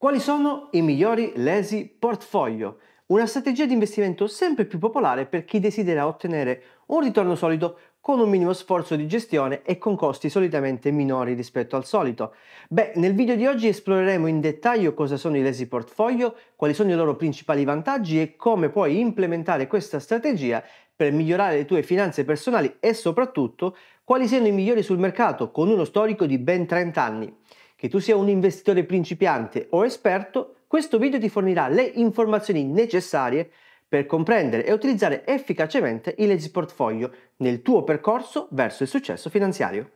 Quali sono i migliori lesi portfolio? Una strategia di investimento sempre più popolare per chi desidera ottenere un ritorno solido con un minimo sforzo di gestione e con costi solitamente minori rispetto al solito. Beh, nel video di oggi esploreremo in dettaglio cosa sono i lesi portfolio, quali sono i loro principali vantaggi e come puoi implementare questa strategia per migliorare le tue finanze personali e soprattutto quali siano i migliori sul mercato con uno storico di ben 30 anni. Che tu sia un investitore principiante o esperto, questo video ti fornirà le informazioni necessarie per comprendere e utilizzare efficacemente il Easy Portfolio nel tuo percorso verso il successo finanziario.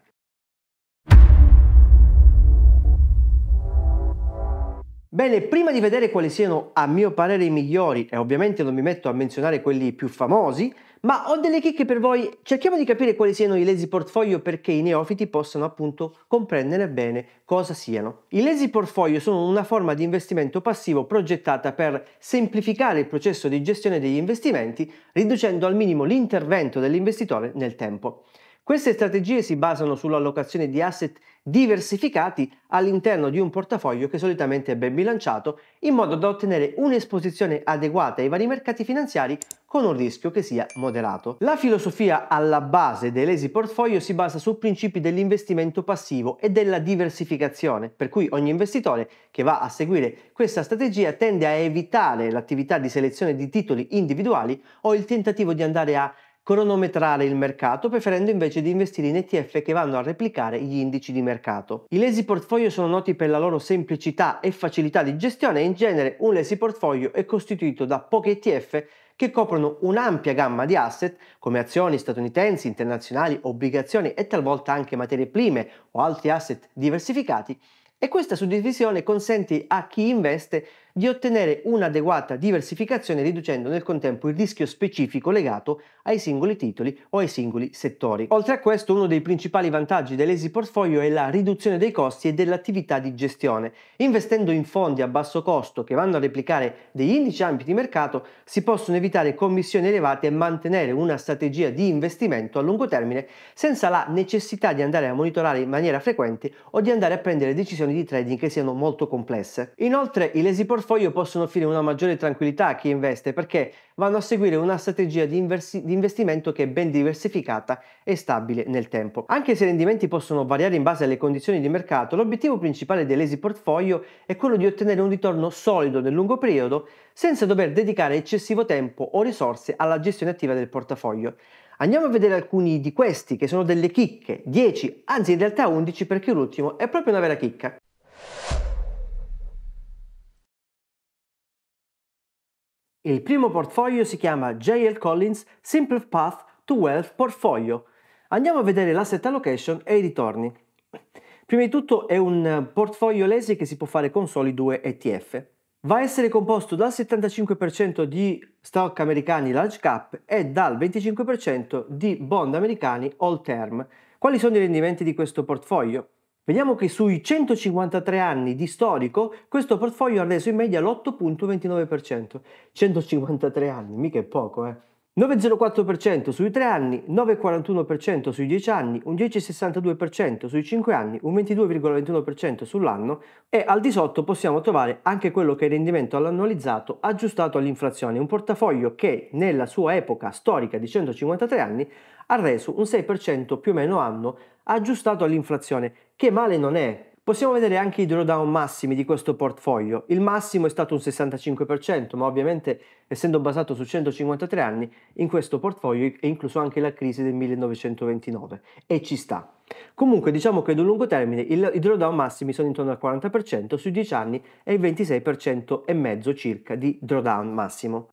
Bene, prima di vedere quali siano a mio parere i migliori, e ovviamente non mi metto a menzionare quelli più famosi, ma ho delle chicche per voi, cerchiamo di capire quali siano i lazy portfolio perché i neofiti possano appunto comprendere bene cosa siano. I lazy portfolio sono una forma di investimento passivo progettata per semplificare il processo di gestione degli investimenti, riducendo al minimo l'intervento dell'investitore nel tempo. Queste strategie si basano sull'allocazione di asset diversificati all'interno di un portafoglio che solitamente è ben bilanciato in modo da ottenere un'esposizione adeguata ai vari mercati finanziari con un rischio che sia moderato. La filosofia alla base dell'Easy Portfolio si basa su principi dell'investimento passivo e della diversificazione, per cui ogni investitore che va a seguire questa strategia tende a evitare l'attività di selezione di titoli individuali o il tentativo di andare a cronometrare il mercato preferendo invece di investire in ETF che vanno a replicare gli indici di mercato. I lesi portfolio sono noti per la loro semplicità e facilità di gestione e in genere un lesi portfolio è costituito da pochi ETF che coprono un'ampia gamma di asset come azioni statunitensi, internazionali, obbligazioni e talvolta anche materie prime o altri asset diversificati e questa suddivisione consente a chi investe di ottenere un'adeguata diversificazione riducendo nel contempo il rischio specifico legato ai singoli titoli o ai singoli settori. Oltre a questo uno dei principali vantaggi dell'Easy Portfolio è la riduzione dei costi e dell'attività di gestione. Investendo in fondi a basso costo che vanno a replicare degli indici ampi di mercato si possono evitare commissioni elevate e mantenere una strategia di investimento a lungo termine senza la necessità di andare a monitorare in maniera frequente o di andare a prendere decisioni di trading che siano molto complesse. Inoltre il Easy Portfolio portfolio possono offrire una maggiore tranquillità a chi investe perché vanno a seguire una strategia di, inversi- di, investimento che è ben diversificata e stabile nel tempo. Anche se i rendimenti possono variare in base alle condizioni di mercato, l'obiettivo principale dell'easy portfolio è quello di ottenere un ritorno solido nel lungo periodo senza dover dedicare eccessivo tempo o risorse alla gestione attiva del portafoglio. Andiamo a vedere alcuni di questi che sono delle chicche, 10, anzi in realtà 11 perché l'ultimo è proprio una vera chicca. Il primo portfolio si chiama JL Collins Simple Path to Wealth Portfolio. Andiamo a vedere l'asset allocation e i ritorni. Prima di tutto è un portfolio lesi che si può fare con soli due ETF. Va a essere composto dal 75% di stock americani large cap e dal 25% di bond americani all term. Quali sono i rendimenti di questo portfolio? Vediamo che sui 153 anni di storico questo portfolio ha reso in media l'8.29%. 153 anni, mica è poco, eh. 9,04% sui 3 anni, 9,41% sui 10 anni, un 10,62% sui 5 anni, un 22,21% sull'anno e al di sotto possiamo trovare anche quello che è il rendimento all'annualizzato aggiustato all'inflazione, un portafoglio che nella sua epoca storica di 153 anni ha reso un 6% più o meno anno aggiustato all'inflazione che male non è. Possiamo vedere anche i drawdown massimi di questo portfolio. Il massimo è stato un 65%, ma ovviamente essendo basato su 153 anni, in questo portfolio è incluso anche la crisi del 1929 e ci sta. Comunque diciamo che nel lungo termine il, i drawdown massimi sono intorno al 40% sui 10 anni e il 26% e mezzo circa di drawdown massimo.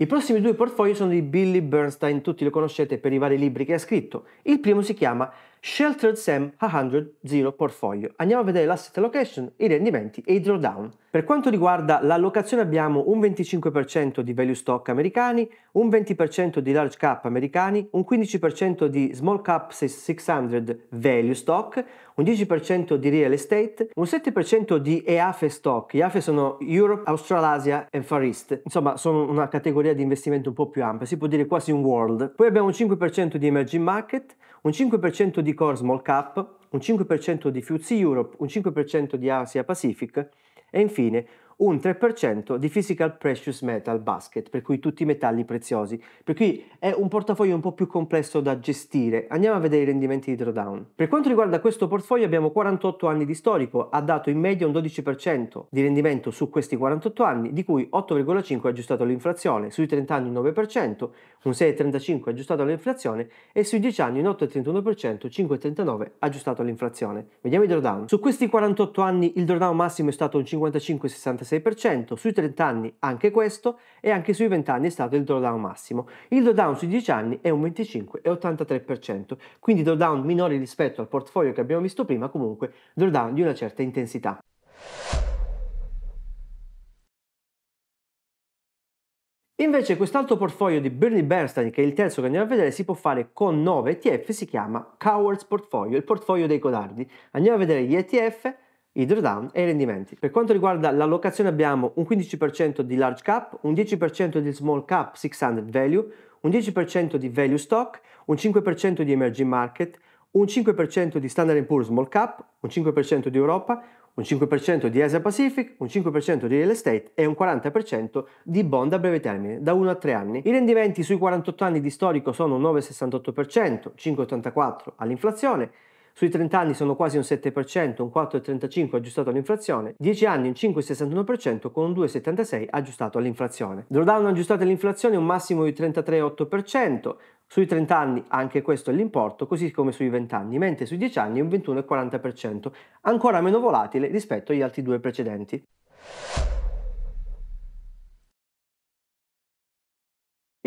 I prossimi due portfolio sono di Billy Bernstein, tutti lo conoscete per i vari libri che ha scritto. Il primo si chiama Sheltered SAM 100 Zero portfolio. Andiamo a vedere l'asset allocation, i rendimenti e i drawdown. Per quanto riguarda l'allocazione abbiamo un 25% di value stock americani, un 20% di large cap americani, un 15% di small cap 600 value stock, un 10% di real estate, un 7% di EAFE stock. EAFE sono Europe, Australasia e Far East. Insomma, sono una categoria di investimento un po' più ampia, si può dire quasi un world. Poi abbiamo un 5% di emerging market, un 5% di Core Small Cap, un 5% di FTSE Europe, un 5% di Asia Pacific e infine un 3% di physical precious metal basket, per cui tutti i metalli preziosi. Per cui è un portafoglio un po' più complesso da gestire. Andiamo a vedere i rendimenti di drawdown. Per quanto riguarda questo portafoglio abbiamo 48 anni di storico, ha dato in media un 12% di rendimento su questi 48 anni, di cui 8,5 aggiustato all'inflazione, sui 30 anni un 9%, un 6,35 aggiustato all'inflazione e sui 10 anni un 8,31%, 5,39 aggiustato all'inflazione. Vediamo i drawdown. Su questi 48 anni il drawdown massimo è stato un 55,66 6%, sui 30 anni anche questo e anche sui 20 anni è stato il drawdown massimo. Il drawdown sui 10 anni è un 25,83%, quindi drawdown minore rispetto al portfolio che abbiamo visto prima, comunque drawdown di una certa intensità. Invece quest'altro portfolio di Bernie Bernstein, che è il terzo che andiamo a vedere, si può fare con 9 ETF, si chiama Cowards Portfolio, il portfolio dei codardi. Andiamo a vedere gli ETF, i drawdown e i rendimenti. Per quanto riguarda l'allocazione abbiamo un 15% di large cap, un 10% di small cap 600 value, un 10% di value stock, un 5% di emerging market, un 5% di Standard poor small cap, un 5% di Europa, un 5% di Asia Pacific, un 5% di real estate e un 40% di bond a breve termine, da 1 a 3 anni. I rendimenti sui 48 anni di storico sono 9,68%, 5,84% all'inflazione, sui 30 anni sono quasi un 7%, un 4,35% aggiustato all'inflazione, 10 anni un 5,61% con un 2,76% aggiustato all'inflazione. Drawdown aggiustato all'inflazione un massimo di 33,8%, sui 30 anni anche questo è l'importo, così come sui 20 anni, mentre sui 10 anni un 21,40%, ancora meno volatile rispetto agli altri due precedenti.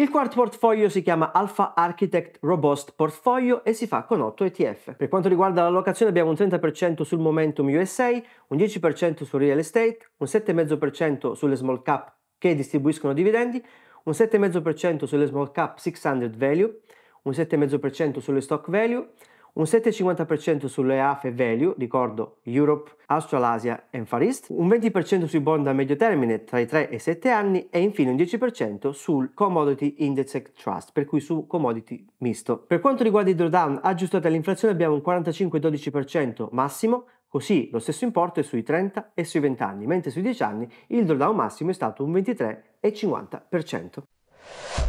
Il quarto portfolio si chiama Alpha Architect Robust Portfolio e si fa con 8 ETF. Per quanto riguarda l'allocazione abbiamo un 30% sul Momentum USA, un 10% sul Real Estate, un 7,5% sulle small cap che distribuiscono dividendi, un 7,5% sulle small cap 600 value, un 7,5% sulle stock value, un 7,50% sulle AFE Value, ricordo Europe, Australasia e Far East, un 20% sui bond a medio termine tra i 3 e i 7 anni e infine un 10% sul Commodity Index Trust, per cui su commodity misto. Per quanto riguarda i drawdown aggiustati all'inflazione abbiamo un 45-12% massimo, Così lo stesso importo è sui 30 e sui 20 anni, mentre sui 10 anni il drawdown massimo è stato un 23,50%.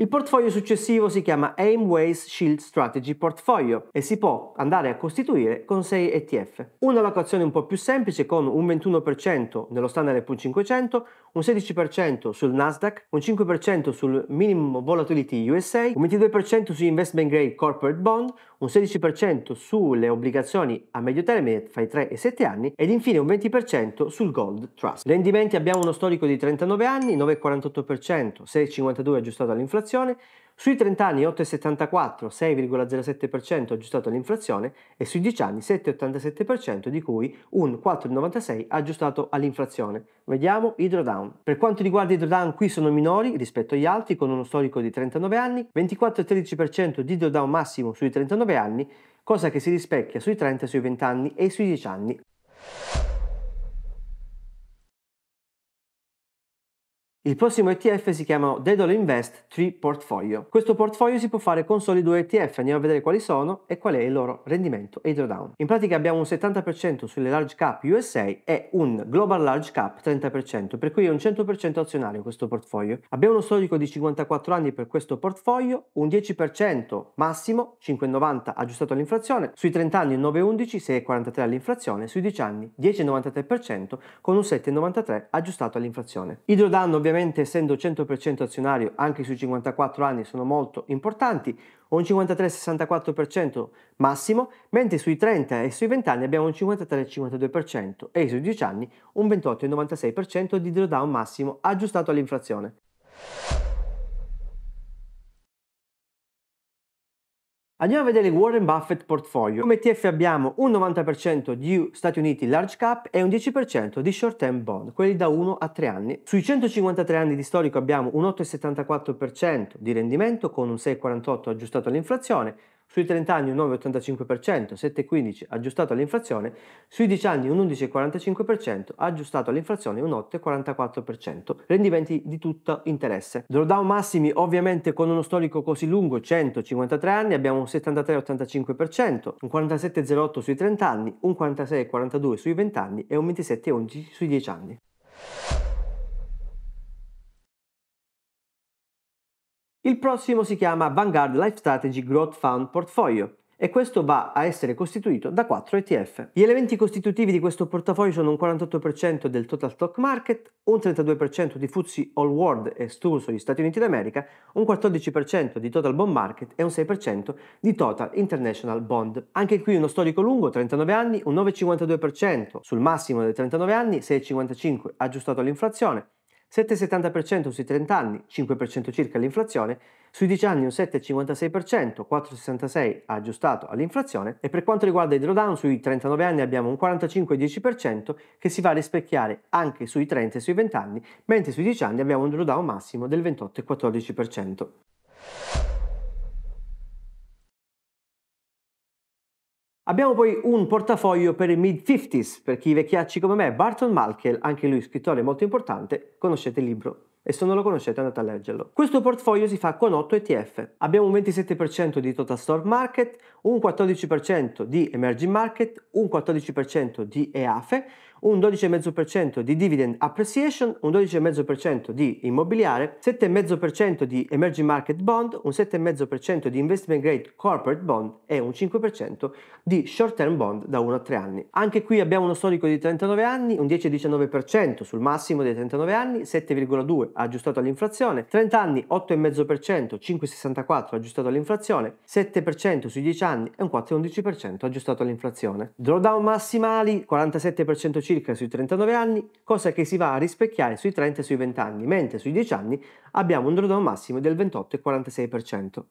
Il portfolio successivo si chiama Aimways Shield Strategy Portfolio e si può andare a costituire con 6 ETF. Una allocazione un po' più semplice con un 21% nello Standard P500, un 16% sul Nasdaq, un 5% sul Minimum Volatility USA, un 22% su Investment Grade Corporate Bond, un 16% sulle obbligazioni a medio termine fra i 3 e i 7 anni ed infine un 20% sul Gold Trust. Rendimenti abbiamo uno storico di 39 anni, 9,48%, 6,52 aggiustato all'inflazione all'inflazione, sui 30 anni 8,74, 6,07% aggiustato all'inflazione e sui 10 anni 7,87% di cui un 4,96 aggiustato all'inflazione. Vediamo i drawdown. Per quanto riguarda i drawdown qui sono minori rispetto agli altri con uno storico di 39 anni, 24,13% di drawdown massimo sui 39 anni, cosa che si rispecchia sui 30 sui 20 anni e sui 10 anni. Il prossimo ETF si chiama Dedalo Invest 3 Portfolio. Questo portfolio si può fare con soli due ETF, andiamo a vedere quali sono e qual è il loro rendimento e i drawdown. In pratica abbiamo un 70% sulle large cap USA e un global large cap 30%, per cui è un 100% azionario questo portfolio. Abbiamo uno storico di 54 anni per questo portfolio, un 10% massimo, 5,90 aggiustato all'inflazione, sui 30 anni 9,11, 6,43 all'inflazione, sui 10 anni 10,93% con un 7,93 aggiustato all'inflazione. I drawdown ovviamente ovviamente essendo 100% azionario anche sui 54 anni sono molto importanti, un 53-64% massimo, mentre sui 30 e sui 20 anni abbiamo un 53-52% e sui 10 anni un 28-96% di drawdown massimo aggiustato all'inflazione. Andiamo a vedere il Warren Buffett portfolio. Come ETF abbiamo un 90% di Stati Uniti large cap e un 10% di short term bond, quelli da 1 a 3 anni. Sui 153 anni di storico abbiamo un 8,74% di rendimento con un 6,48 aggiustato all'inflazione, sui 30 anni un 9,85%, 7,15% aggiustato all'inflazione, sui 10 anni un 11,45%, aggiustato all'inflazione un 8,44%, rendimenti di tutto interesse. Drawdown massimi ovviamente con uno storico così lungo, 153 anni, abbiamo un 73,85%, un 47,08 sui 30 anni, un 46,42 sui 20 anni e un 27,11 sui 10 anni. Il prossimo si chiama Vanguard Life Strategy Growth Fund Portfolio e questo va a essere costituito da 4 ETF. Gli elementi costitutivi di questo portafoglio sono un 48% del total stock market, un 32% di FTSE All World e Sturso gli Stati Uniti d'America, un 14% di total bond market e un 6% di total international bond. Anche qui uno storico lungo, 39 anni, un 9,52% sul massimo dei 39 anni, 6,55 aggiustato all'inflazione, 7,70% sui 30 anni, 5% circa all'inflazione, sui 10 anni un 7,56%, 4,66% aggiustato all'inflazione e per quanto riguarda i drawdown sui 39 anni abbiamo un 45,10% che si va a rispecchiare anche sui 30 e sui 20 anni, mentre sui 10 anni abbiamo un drawdown massimo del 28,14%. Abbiamo poi un portafoglio per i mid-50s, per chi vecchiacci come me, Barton Malkiel, anche lui scrittore molto importante, conoscete il libro e se non lo conoscete andate a leggerlo. Questo portafoglio si fa con 8 ETF. Abbiamo un 27% di Total Store Market, un 14% di Emerging Market, un 14% di EAFE un 12,5% di dividend appreciation, un 12,5% di immobiliare, 7,5% di emerging market bond, un 7,5% di investment grade corporate bond e un 5% di short term bond da 1 a 3 anni. Anche qui abbiamo uno storico di 39 anni, un 10,19% sul massimo dei 39 anni, 7,2 aggiustato all'inflazione, 30 anni 8,5%, 5,64 aggiustato all'inflazione, 7% sui 10 anni e un 4,11% aggiustato all'inflazione. Drawdown massimali 47% circa sui 39 anni, cosa che si va a rispecchiare sui 30 e sui 20 anni, mentre sui 10 anni abbiamo un drawdown massimo del 28,46%.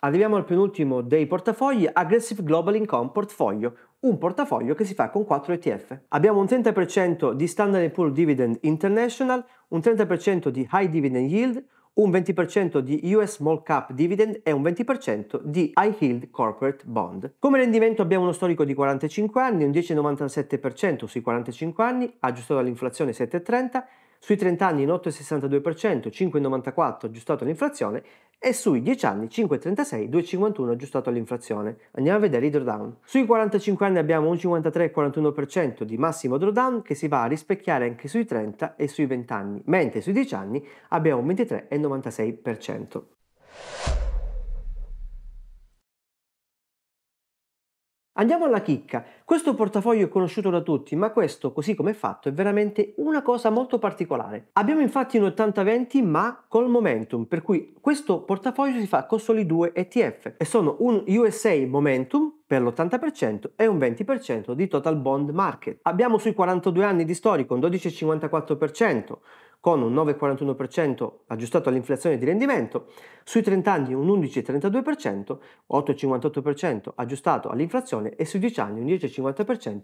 Arriviamo al penultimo dei portafogli, Aggressive Global Income Portfolio, un portafoglio che si fa con 4 ETF. Abbiamo un 30% di Standard Poor's Dividend International, un 30% di High Dividend Yield, un 20% di US Small Cap Dividend e un 20% di High Yield Corporate Bond. Come rendimento abbiamo uno storico di 45 anni, un 10,97% sui 45 anni, aggiustato dall'inflazione 7,30 sui 30 anni in 8,62%, 5,94 aggiustato all'inflazione e sui 10 anni 5,36, 2,51 aggiustato all'inflazione. Andiamo a vedere i drawdown. Sui 45 anni abbiamo un 53,41% di massimo drawdown che si va a rispecchiare anche sui 30 e sui 20 anni, mentre sui 10 anni abbiamo un 23,96%. Andiamo alla chicca. Questo portafoglio è conosciuto da tutti, ma questo, così come è fatto, è veramente una cosa molto particolare. Abbiamo infatti un 80-20, ma col momentum, per cui questo portafoglio si fa con soli due ETF e sono un USA Momentum per l'80% e un 20% di total bond market. Abbiamo sui 42 anni di storico un 12,54%, con un 9,41% aggiustato all'inflazione di rendimento, sui 30 anni un 11,32%, 8,58% aggiustato all'inflazione e sui 10 anni un 10,50%,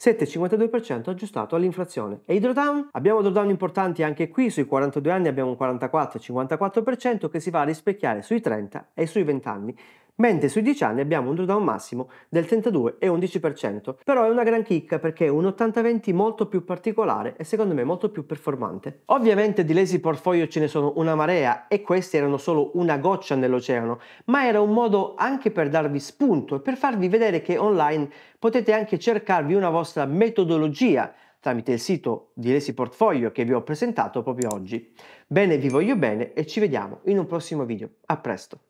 7,52% aggiustato all'inflazione. E i drawdown? Abbiamo drawdown importanti anche qui, sui 42 anni abbiamo un 44,54% che si va a rispecchiare sui 30 e sui 20 anni mentre sui 10 anni abbiamo un drawdown massimo del 32,11%, però è una gran chicca perché è un 80-20 molto più particolare e secondo me molto più performante. Ovviamente di lazy portfolio ce ne sono una marea e questi erano solo una goccia nell'oceano, ma era un modo anche per darvi spunto e per farvi vedere che online potete anche cercarvi una vostra metodologia tramite il sito di Lesi Portfolio che vi ho presentato proprio oggi. Bene, vi voglio bene e ci vediamo in un prossimo video. A presto!